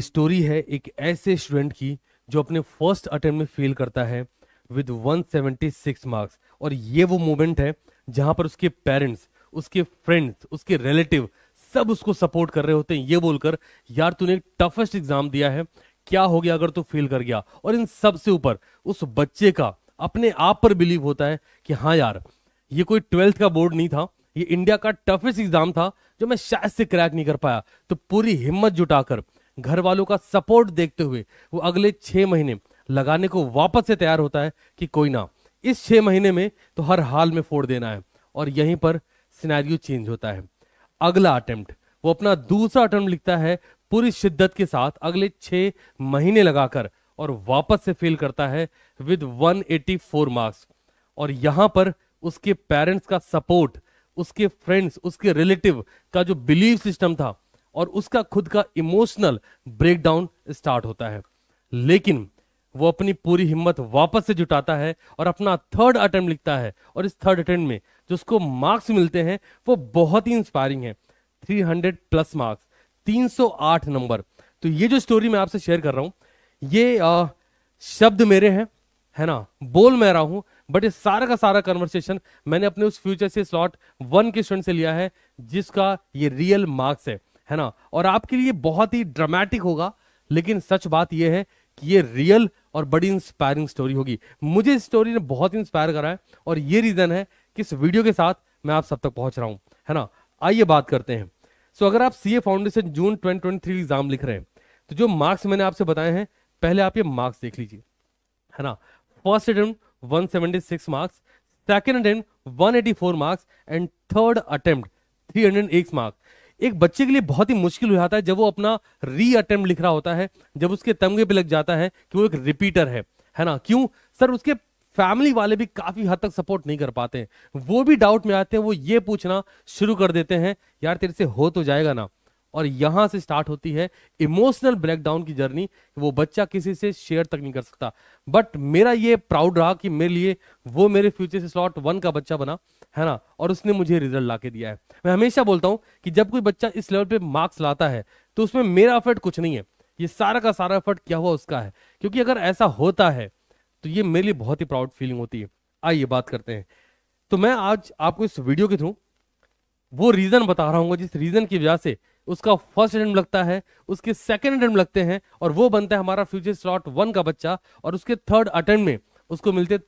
story है एक ऐसे स्टूडेंट की जो अपने फर्स्ट अटेम्प्ट में फेल करता है विद 176 मार्क्स और ये वो मोमेंट है जहां पर उसके पेरेंट्स उसके फ्रेंड्स उसके रिलेटिव सब उसको सपोर्ट कर रहे होते हैं ये बोलकर यार तूने एक टफेस्ट एग्जाम दिया है क्या हो गया अगर तू फेल कर गया और इन सबसे ऊपर उस बच्चे का अपने आप पर बिलीव होता है कि हाँ यार ये कोई ट्वेल्थ का बोर्ड नहीं था ये इंडिया का टफेस्ट एग्जाम था जो मैं शायद से क्रैक नहीं कर पाया तो पूरी हिम्मत जुटाकर घर वालों का सपोर्ट देखते हुए वो अगले छह महीने लगाने को वापस से तैयार होता है कि कोई ना इस छह महीने में तो हर हाल में फोड़ देना है और यहीं पर सिनेरियो चेंज होता है अगला अटेम्प्ट वो अपना दूसरा अटेम्प्ट लिखता है पूरी शिद्दत के साथ अगले छह महीने लगाकर और वापस से फेल करता है विद 184 मार्क्स और यहां पर उसके पेरेंट्स का सपोर्ट उसके फ्रेंड्स उसके रिलेटिव का जो बिलीव सिस्टम था और उसका खुद का इमोशनल ब्रेकडाउन स्टार्ट होता है लेकिन वो अपनी पूरी हिम्मत वापस से जुटाता है और अपना थर्ड अटेम्प्ट लिखता है और इस थर्ड अटेम्प्ट में जो उसको मार्क्स मिलते हैं वो बहुत ही इंस्पायरिंग है 300 प्लस मार्क्स 308 नंबर तो ये जो स्टोरी मैं आपसे शेयर कर रहा हूं ये आ, शब्द मेरे हैं है ना बोल मैं रहा हूं बट ये सारा का सारा कन्वर्सेशन मैंने अपने उस फ्यूचर से स्लॉट वन के स्टूडेंट से लिया है जिसका ये रियल मार्क्स है है ना और आपके लिए बहुत ही ड्रामेटिक होगा लेकिन सच बात यह है कि ये रियल और बड़ी इंस्पायरिंग स्टोरी होगी मुझे इस स्टोरी ने बहुत इंस्पायर करा है और ये रीज़न है कि इस वीडियो के साथ मैं आप सब तक पहुंच रहा हूं है ना आइए बात करते हैं सो अगर आप C foundation June twenty exam लिख रहे हैं तो जो मार्क्स मैंने आपसे बताए हैं पहले आप ये मार्क्स देख लीजिए है ना first attempt 176 marks second attempt 184 marks and third attempt X marks एक बच्चे के लिए बहुत ही मुश्किल हो जाता है जब वो अपना री अटेम्प्ट लिख रहा होता है जब उसके तमगे पे लग जाता है कि वो एक रिपीटर है है ना क्यों सर उसके फैमिली वाले भी काफी हद तक सपोर्ट नहीं कर पाते हैं वो भी डाउट में आते हैं वो ये पूछना शुरू कर देते हैं यार तेरे से हो तो जाएगा ना और यहां से स्टार्ट होती है इमोशनल ब्रेकडाउन की जर्नी वो बच्चा किसी से शेयर तक नहीं कर सकता बट मेरा ये प्राउड रहा कि मेरे लिए वो मेरे फ्यूचर से स्लॉट वन का बच्चा बना है ना और उसने मुझे रिजल्ट ला के दिया है मैं हमेशा बोलता हूँ कि जब कोई बच्चा इस लेवल पे मार्क्स लाता है तो उसमें मेरा एफर्ट कुछ नहीं है ये सारा का सारा एफर्ट क्या हुआ उसका है क्योंकि अगर ऐसा होता है तो ये मेरे लिए बहुत ही प्राउड फीलिंग होती है आइए बात करते हैं तो मैं आज आपको इस वीडियो के थ्रू वो रीजन बता रहा हूँ जिस रीजन की वजह से उसका फर्स्ट अटेम्प्ट लगता है उसके सेकेंड अटेम्प्ट लगते हैं और वो बनता है हमारा फ्यूचर स्लॉट वन का बच्चा और उसके थर्ड अटेम्प्ट में उसको मिलते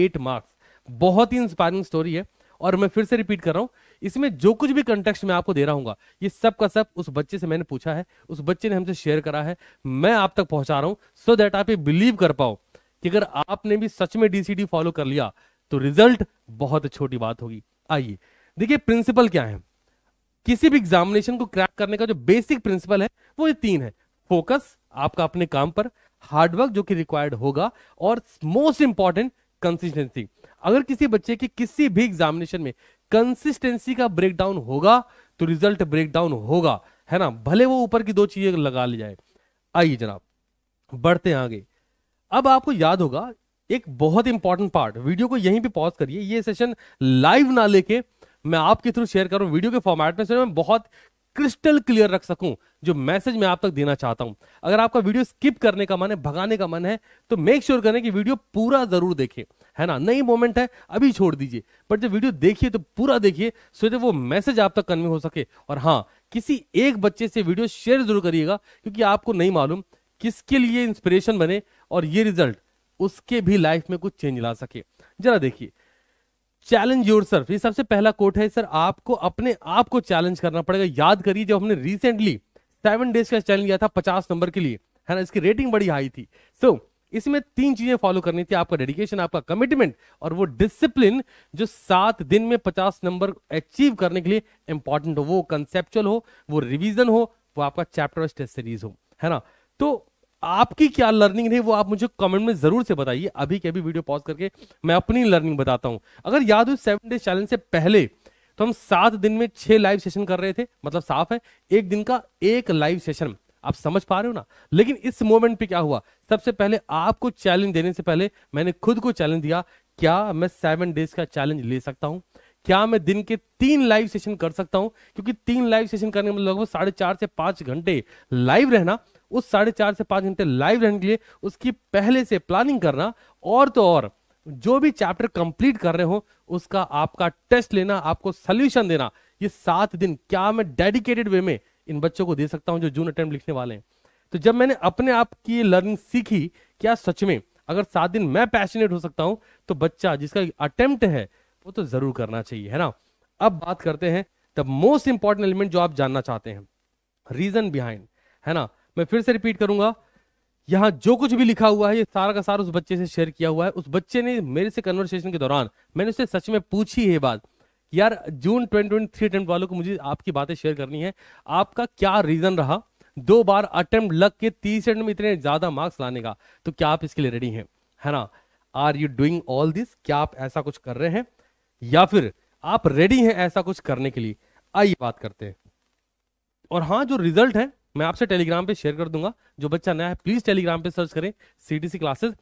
एट मार्क्स बहुत ही इंस्पायरिंग स्टोरी है और मैं फिर से रिपीट कर रहा हूँ इसमें जो कुछ भी कंटेक्स्ट मैं आपको दे रहा हूँ ये सब का सब उस बच्चे से मैंने पूछा है उस बच्चे ने हमसे शेयर करा है मैं आप तक पहुंचा रहा हूँ सो देट आप ये बिलीव कर पाओ कि अगर आपने भी सच में डीसीडी फॉलो कर लिया तो रिजल्ट बहुत छोटी बात होगी आइए देखिए प्रिंसिपल क्या है किसी भी एग्जामिनेशन को क्रैक करने का जो बेसिक प्रिंसिपल है वो ये तीन है फोकस आपका अपने काम पर हार्डवर्क जो कि रिक्वायर्ड होगा और मोस्ट इंपॉर्टेंट कंसिस्टेंसी अगर किसी बच्चे की किसी भी एग्जामिनेशन में कंसिस्टेंसी का ब्रेकडाउन होगा तो रिजल्ट ब्रेकडाउन होगा है ना भले वो ऊपर की दो चीजें लगा ली जाए आइए जनाब बढ़ते हैं आगे अब आपको याद होगा एक बहुत इंपॉर्टेंट पार्ट वीडियो को यहीं पे पॉज करिए ये सेशन लाइव ना लेके मैं आपके थ्रू शेयर करूं वीडियो के फॉर्मेट में मैं बहुत क्रिस्टल क्लियर रख सकूं जो मैसेज मैं आप तक देना चाहता हूं अगर आपका वीडियो स्किप करने का मन है भगाने का मन है तो मेक श्योर sure करें कि वीडियो पूरा जरूर देखें है ना नई मोमेंट है अभी छोड़ दीजिए बट जब वीडियो देखिए तो पूरा देखिए सो वो मैसेज आप तक कन्वे हो सके और हाँ किसी एक बच्चे से वीडियो शेयर जरूर करिएगा क्योंकि आपको नहीं मालूम किसके लिए इंस्पिरेशन बने और ये रिजल्ट उसके भी लाइफ में कुछ चेंज ला सके जरा देखिए चैलेंज योर सर ये सबसे पहला कोट है सर आपको अपने आप को चैलेंज करना पड़ेगा याद करिए जब हमने रिसेंटली सेवन डेज का चैलेंज लिया था पचास नंबर के लिए है ना इसकी रेटिंग बड़ी हाई थी सो so, इसमें तीन चीजें फॉलो करनी थी आपका डेडिकेशन आपका कमिटमेंट और वो डिसिप्लिन जो सात दिन में पचास नंबर अचीव करने के लिए इंपॉर्टेंट हो वो कंसेप्चुअल हो वो रिविजन हो वो आपका चैप्टर टेस्ट सीरीज हो है ना तो आपकी क्या लर्निंग है वो आप मुझे कमेंट में जरूर से बताइए अभी के अभी वीडियो पॉज करके मैं अपनी लर्निंग बताता हूं अगर याद हो सेवन डेज चैलेंज से पहले तो हम सात दिन में छह लाइव सेशन कर रहे थे मतलब साफ है एक दिन का एक लाइव सेशन आप समझ पा रहे हो ना लेकिन इस मोमेंट पे क्या हुआ सबसे पहले आपको चैलेंज देने से पहले मैंने खुद को चैलेंज दिया क्या मैं सेवन डेज का चैलेंज ले सकता हूं क्या मैं दिन के तीन लाइव सेशन कर सकता हूं क्योंकि तीन लाइव सेशन करने में लगभग साढ़े चार से पांच घंटे लाइव रहना उस साढ़े चार से पांच घंटे लाइव रहने के लिए उसकी पहले से प्लानिंग करना और तो और जो भी चैप्टर कंप्लीट कर रहे हो उसका आपका टेस्ट लेना आपको सोल्यूशन देना ये सात दिन क्या मैं डेडिकेटेड वे में इन बच्चों को दे सकता हूँ जो जून अटेम्प्ट लिखने वाले हैं तो जब मैंने अपने आप की लर्निंग सीखी क्या सच में अगर सात दिन मैं पैशनेट हो सकता हूँ तो बच्चा जिसका अटेम्प्ट है वो तो जरूर करना चाहिए है ना अब बात करते हैं द मोस्ट इंपॉर्टेंट एलिमेंट जो आप जानना चाहते हैं रीजन बिहाइंड है ना मैं फिर से रिपीट करूंगा यहां जो कुछ भी लिखा हुआ है ये सारा का सारा उस बच्चे से शेयर किया हुआ है उस बच्चे ने मेरे से कन्वर्सेशन के दौरान मैंने उससे सच में पूछी है बात यार June twenty twenty three attempt वालों को मुझे आपकी बातें शेयर करनी है आपका क्या रीजन रहा दो बार अटेम्प्ट लग के तीस में इतने ज्यादा मार्क्स लाने का तो क्या आप इसके लिए रेडी हैं है ना are you doing all this क्या आप ऐसा कुछ कर रहे हैं या फिर आप रेडी हैं ऐसा कुछ करने के लिए आइए बात करते हैं और हाँ जो रिजल्ट है मैं आपसे टेलीग्राम पे शेयर कर दूंगा जो बच्चा नया है प्लीज टेलीग्राम पे सर्च करें सीटीसी क्लासेस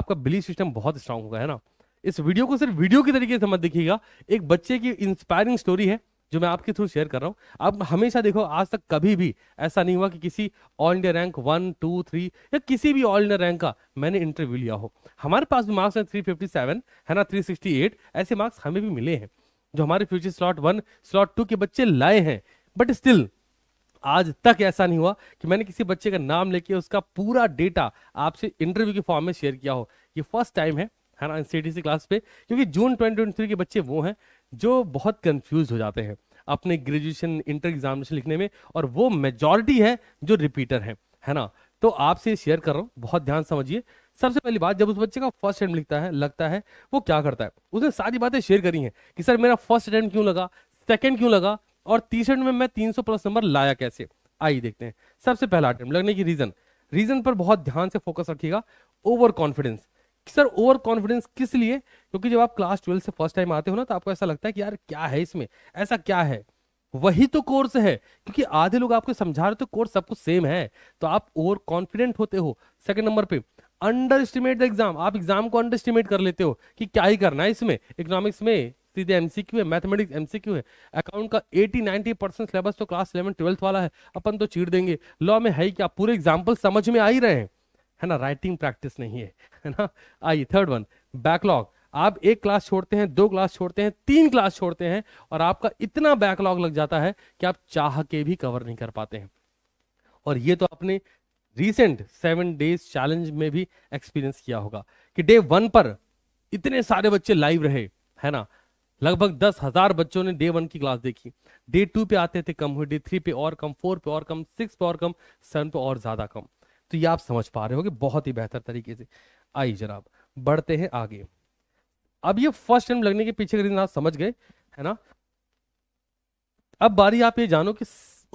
आपका बिलीफ सिस्टम बहुत स्ट्रांग होगा है ना इस वीडियो को सिर्फ वीडियो के तरीके से मत देखिएगा एक बच्चे की इंस्पायरिंग स्टोरी है जो मैं आपके थ्रू शेयर कर रहा हूँ आप हमेशा देखो आज तक कभी भी ऐसा नहीं हुआ कि किसी all India rank one two three या किसी भी ऑल इंडिया रैंक का मैंने इंटरव्यू लिया हो हमारे पास भी मार्क्स हैं सेवन है ना एट ऐसे मार्क्स हमें भी मिले हैं जो हमारे future slot one slot two के बच्चे लाए हैं बट स्टिल आज तक ऐसा नहीं हुआ कि मैंने किसी बच्चे का नाम लेके उसका पूरा डेटा आपसे इंटरव्यू के फॉर्म में शेयर किया हो ये फर्स्ट टाइम है है ना एन क्लास पे क्योंकि जून ट्वेंटी के बच्चे वो हैं जो बहुत कंफ्यूज हो जाते हैं अपने ग्रेजुएशन इंटर एग्जामिनेशन लिखने में और वो मेजोरिटी है जो रिपीटर है है ना तो आपसे शेयर कर रहा हूँ बहुत ध्यान समझिए सबसे पहली बात जब उस बच्चे का फर्स्ट अटैम्प्ट लिखता है लगता है वो क्या करता है उसने सारी बातें शेयर करी हैं कि सर मेरा फर्स्ट अटैम्प्ट क्यों लगा सेकंड क्यों लगा और तीसरे में मैं 300 प्लस नंबर लाया कैसे आइए देखते हैं सबसे पहला अटैम्प्ट लगने की रीजन रीजन पर बहुत ध्यान से फोकस रखिएगा overconfidence sir overconfidence किस लिए क्योंकि जब आप क्लास ट्वेल्थ से फर्स्ट टाइम आते हो ना तो आपको ऐसा लगता है कि यार क्या है इसमें ऐसा क्या है वही तो कोर्स है क्योंकि आधे लोग आपको समझा रहे तो कोर्स सब कुछ सेम है तो आप ओवर कॉन्फिडेंट होते हो सेकंड नंबर पे अंडर एस्टिमेट द एग्जाम आप एग्जाम को अंडर एस्टिमेट कर लेते हो कि क्या ही करना है इसमें इकोनॉमिक्स में सीधे एमसीक्यू है मैथमेटिक्स एमसीक्यू है अकाउंट का 80 90 परसेंट सिलेबस तो क्लास इलेवन ट्वेल्थ वाला है अपन तो चीट देंगे लॉ में है क्या पूरे एग्जाम्पल समझ में आ ही रहे हैं है ना राइटिंग प्रैक्टिस नहीं है है ना आइए थर्ड वन बैकलॉग आप एक क्लास छोड़ते हैं दो क्लास छोड़ते हैं तीन क्लास छोड़ते हैं और आपका इतना बैकलॉग लग जाता है कि आप चाह के भी कवर नहीं कर पाते हैं और ये तो आपने रिसेंट सेवन डेज चैलेंज में भी एक्सपीरियंस किया होगा कि डे वन पर इतने सारे बच्चे लाइव रहे है ना लगभग दस हजार बच्चों ने डे वन की क्लास देखी डे टू पे आते थे कम हुए डे थ्री पे और कम फोर पे और कम सिक्स पे और कम सेवन पे और ज्यादा कम तो ये आप समझ पा रहे हो बहुत ही बेहतर तरीके से आई जनाब बढ़ते हैं आगे अब ये फर्स्ट टाइम लगने के पीछे रीजन आप समझ गए है ना अब बारी आप ये जानो कि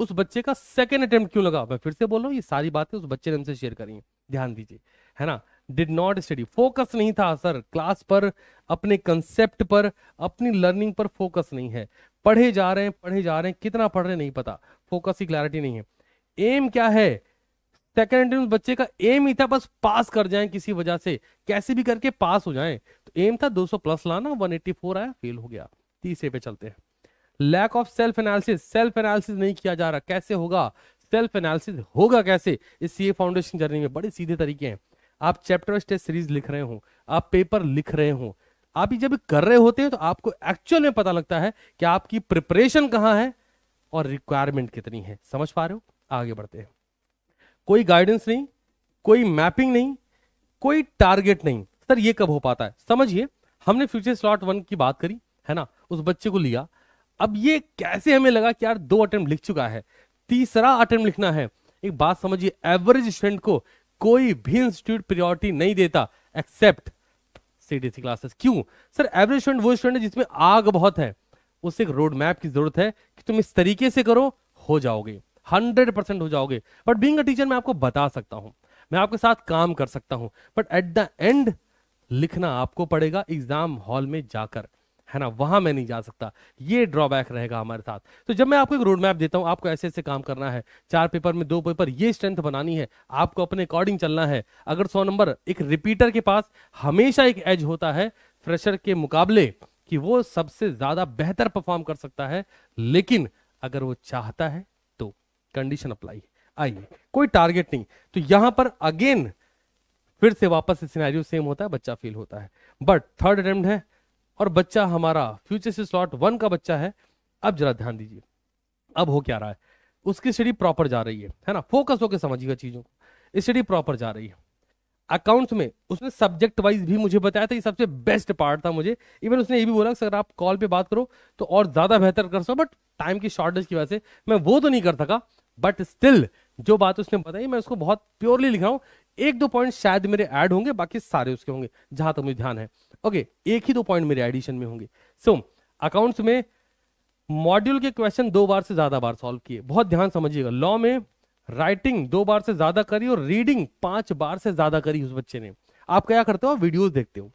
उस बच्चे का सेकेंड अटेम्प्ट क्यों लगा मैं फिर से बोल रहा हूँ ये सारी बातें उस बच्चे ने हमसे शेयर करी है ध्यान दीजिए है ना डिड नॉट स्टडी फोकस नहीं था सर क्लास पर अपने कंसेप्ट पर अपनी लर्निंग पर फोकस नहीं है पढ़े जा रहे हैं पढ़े जा रहे हैं कितना पढ़ रहे हैं नहीं पता फोकस की क्लैरिटी नहीं है एम क्या है सेकेंड अटेम्प्ट बच्चे का एम ही था बस पास कर जाए किसी वजह से कैसे भी करके पास हो जाए तो एम था 200 प्लस लाना 184 आया फेल हो गया तीसरे पे चलते हैं lack of self analysis self analysis नहीं किया जा रहा कैसे होगा सेल्फ एनालिसिस होगा कैसे इस सीए फाउंडेशन जर्नी में बड़े सीधे तरीके हैं आप चैप्टर स्टेज सीरीज लिख रहे हो आप पेपर लिख रहे हो आप जब कर रहे होते हैं तो आपको एक्चुअल में पता लगता है कि आपकी प्रिपरेशन कहाँ है और रिक्वायरमेंट कितनी है समझ पा रहे हो आगे बढ़ते हैं कोई गाइडेंस नहीं कोई मैपिंग नहीं कोई टारगेट नहीं सर ये कब हो पाता है समझिए हमने फ्यूचर स्लॉट वन की बात करी है ना उस बच्चे को लिया अब ये कैसे हमें लगा कि यार दो अटेम्प्ट लिख चुका है तीसरा अटेम्प्ट लिखना है एक बात समझिए एवरेज स्टूडेंट को कोई भी इंस्टीट्यूट प्रियोरिटी नहीं देता एक्सेप्ट सीडीसी क्लासेस क्यों सर एवरेज स्टूडेंट वो स्टूडेंट है जिसमें आग बहुत है उसे एक रोड मैप की जरूरत है कि तुम इस तरीके से करो हो जाओगे हंड्रेड परसेंट हो जाओगे बट बींग टीचर मैं आपको बता सकता हूं मैं आपके साथ काम कर सकता हूं बट एट द एंड लिखना आपको पड़ेगा एग्जाम हॉल में जाकर है ना वहां मैं नहीं जा सकता ये ड्रॉबैक रहेगा हमारे साथ तो जब मैं आपको एक रोड मैप देता हूं आपको ऐसे ऐसे काम करना है चार पेपर में दो पेपर ये स्ट्रेंथ बनानी है आपको अपने अकॉर्डिंग चलना है अगर सौ नंबर एक रिपीटर के पास हमेशा एक एज होता है फ्रेशर के मुकाबले कि वो सबसे ज्यादा बेहतर परफॉर्म कर सकता है लेकिन अगर वो चाहता है कंडीशन अप्लाई आइए कोई टारगेट नहीं तो यहां पर अगेन फिर से वापस सिनेरियो सेम होता है बच्चा फेल होता है बट थर्ड अटेम्प्ट है और बच्चा हमारा फ्यूचर से स्लॉट वन का बच्चा है अब जरा ध्यान दीजिए अब हो क्या रहा है उसकी स्टडी प्रॉपर जा रही है है ना फोकस होकर समझिएगा चीजों को स्टडी प्रॉपर जा रही है अकाउंट्स में उसने सब्जेक्ट वाइज भी मुझे बताया था ये सबसे बेस्ट पार्ट था मुझे इवन उसने ये भी बोला कि अगर आप कॉल पे बात करो तो और ज़्यादा बेहतर कर सको बट टाइम की शॉर्टेज की वजह से मैं वो तो नहीं कर सका बट स्टिल जो बात उसने बताई मैं उसको बहुत प्योरली लिख रहा हूँ एक दो पॉइंट शायद मेरे ऐड होंगे बाकी सारे उसके होंगे जहां तक मुझे ध्यान है ओके एक ही दो पॉइंट मेरे एडिशन में होंगे सो so, अकाउंट्स में मॉड्यूल के क्वेश्चन दो बार से ज्यादा बार सॉल्व किए बहुत ध्यान समझिएगा लॉ में राइटिंग दो बार से ज्यादा करी और रीडिंग पांच बार से ज्यादा करी उस बच्चे ने आप क्या करते हो वीडियो देखते हो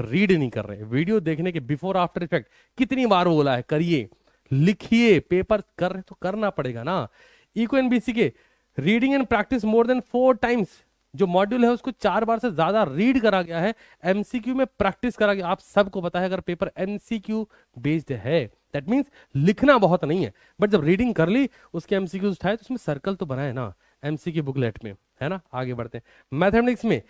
रीड नहीं कर रहे वीडियो देखने के बिफोर आफ्टर इफेक्ट कितनी बार बोला है करिए लिखिए पेपर कर रहे तो करना पड़ेगा ना इको एन बी के reading and practice more than four times जो मॉड्यूल है उसको चार बार से ज्यादा रीड करा गया है एमसीक्यू में प्रैक्टिस करा गया आप सबको पता है अगर पेपर एमसीक्यू बेस्ड है दैट मीन्स लिखना बहुत नहीं है बट जब रीडिंग कर ली उसके एमसीक्यू उठाए तो उसमें सर्कल तो बनाए ना एमसीक्यू बुकलेट में है ना आगे बढ़ते हैं मैथमेटिक्स में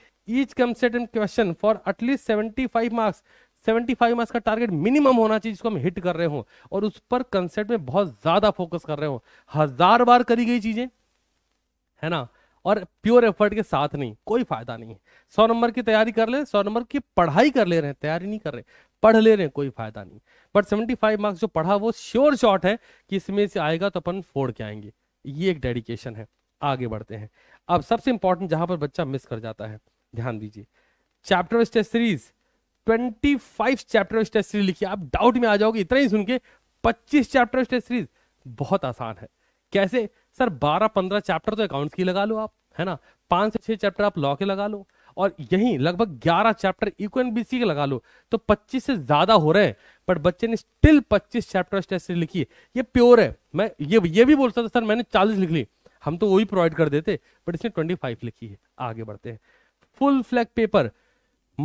each concept and question for at least seventy five marks 75 marks का टारगेट मिनिमम होना चाहिए जिसको हम हिट कर रहे हो और उस पर कंसेप्ट में बहुत ज्यादा फोकस कर रहे हो हजार बार करी गई चीजें है ना और प्योर एफर्ट के साथ नहीं कोई फायदा नहीं है सौ नंबर की तैयारी कर ले सौ नंबर की पढ़ाई कर ले रहे हैं तैयारी नहीं कर रहे पढ़ ले रहे हैं कोई फायदा नहीं बट सेवेंटी फाइव मार्क्स जो पढ़ा वो श्योर शॉट है कि इसमें से आएगा तो अपन फोड़ के आएंगे ये एक डेडिकेशन है आगे बढ़ते हैं अब सबसे इंपॉर्टेंट जहां पर बच्चा मिस कर जाता है ध्यान दीजिए chapter stage series twenty five chapter of test series लिखी आप डाउट में आ जाओगे इतना ही सुन के पच्चीस चैप्टर ऑफ टेस्ट सीरीज बहुत आसान है कैसे सर बारह पंद्रह चैप्टर तो अकाउंट्स की लगा लो आप है ना पांच से छह चैप्टर आप लॉ के लगा लो और यही लगभग ग्यारह chapter eco N B C के लगा लो तो पच्चीस से ज्यादा हो रहे हैं बट बच्चे ने स्टिल पच्चीस चैप्टर टेस्ट लिखी है ये प्योर है मैं ये ये भी बोल सकता सर मैंने चालीस लिख ली हम तो वही प्रोवाइड कर देते बट इसने 25 लिखी है आगे बढ़ते हैं full flag paper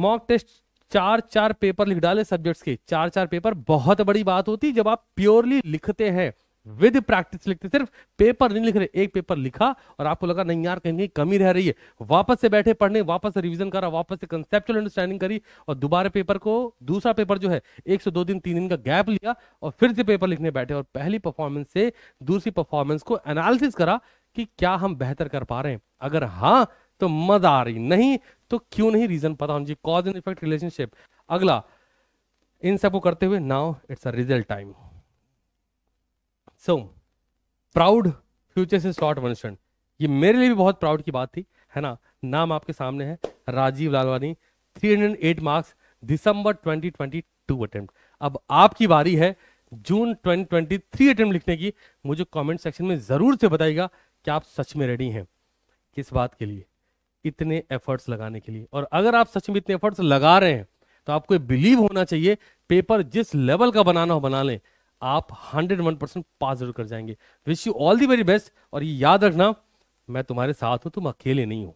mock test चार चार पेपर लिख डाले सब्जेक्ट्स के चार चार पेपर बहुत बड़ी बात होती जब आप प्योरली लिखते हैं विद प्रैक्टिस लिखते सिर्फ पेपर नहीं लिख रहे एक पेपर लिखा और आपको लगा नहीं यार कहीं कहीं कमी रह रही है वापस से बैठे पढ़ने वापस से रिवीजन करा वापस से कंसेप्चुअल अंडरस्टैंडिंग करी और दोबारा पेपर को दूसरा पेपर जो है एक से दो दिन तीन दिन का गैप लिया और फिर से पेपर लिखने बैठे और पहली परफॉर्मेंस से दूसरी परफॉर्मेंस को एनालिसिस करा कि क्या हम बेहतर कर पा रहे हैं अगर हाँ तो मजा आ रही नहीं तो क्यों नहीं रीजन पता होना चाहिए कॉज एंड इफेक्ट रिलेशनशिप अगला इन सबको करते हुए now it's a result time so proud future से शॉर्ट वंशन ये मेरे लिए भी बहुत प्राउड की बात थी है ना नाम आपके सामने है राजीव लालवानी 308 मार्क्स दिसंबर 2022 अटेम्प्ट अब आपकी बारी है जून 2023 अटेम्प्ट लिखने की मुझे कमेंट सेक्शन में जरूर से बताइएगा कि आप सच में रेडी हैं किस बात के लिए इतने एफर्ट्स लगाने के लिए और अगर आप सच में इतने एफर्ट्स लगा रहे हैं तो आपको बिलीव होना चाहिए पेपर जिस लेवल का बनाना हो बना लें आप 101 परसेंट पास जरूर कर जाएंगे wish you all the very best और ये याद रखना मैं तुम्हारे साथ हूं तुम अकेले नहीं हो